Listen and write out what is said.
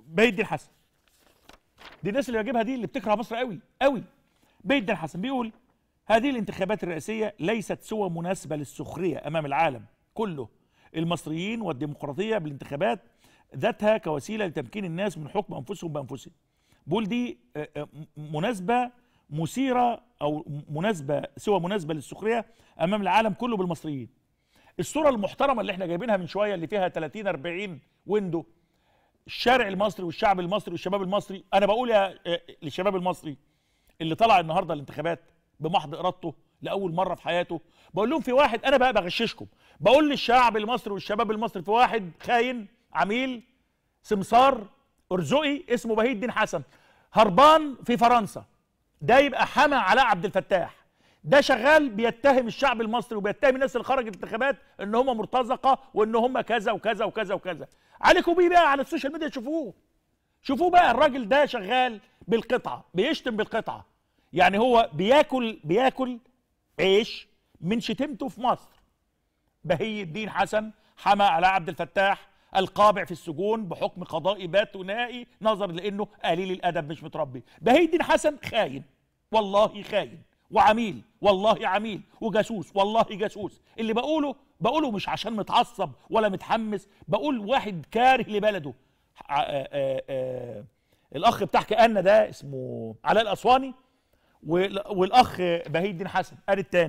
بيت الدين حسن دي الناس اللي بجيبها دي اللي بتكره مصر قوي قوي بيت الدين حسن بيقول هذه الانتخابات الرئاسيه ليست سوى مناسبه للسخريه امام العالم كله المصريين والديمقراطيه بالانتخابات ذاتها كوسيله لتمكين الناس من حكم انفسهم بانفسهم بقول دي آه، آه، مناسبه مثيره او مناسبه سوى مناسبه للسخريه امام العالم كله بالمصريين الصوره المحترمه اللي احنا جايبينها من شويه اللي فيها 30 40 ويندو الشارع المصري والشعب المصري والشباب المصري انا بقول يا آه، للشباب المصري اللي طلع النهارده الانتخابات بمحض ارادته لاول مره في حياته بقول لهم في واحد انا بقى بغششكم بقول للشعب المصري والشباب المصري في واحد خاين عميل سمسار ارزقي اسمه بهي الدين حسن هربان في فرنسا ده يبقى حمى علاء عبد الفتاح ده شغال بيتهم الشعب المصري وبيتهم الناس اللي خرجت انتخابات ان هم مرتزقه وان هم كذا وكذا وكذا وكذا عليكم بيه بقى على السوشيال ميديا شوفوه شوفوه بقى الراجل ده شغال بالقطعه بيشتم بالقطعه يعني هو بياكل بياكل عيش من شتمته في مصر بهي الدين حسن حمى على عبد الفتاح القابع في السجون بحكم قضائي بات ونائي نظرا لانه قليل الادب مش متربي بهي الدين حسن خاين والله خاين وعميل والله عميل وجاسوس والله جاسوس اللي بقوله بقوله مش عشان متعصب ولا متحمس بقول واحد كاره لبلده آه، آه، آه، الاخ بتاع كأن ده اسمه علاء الاسواني والاخ بهي الدين حسن قال التاني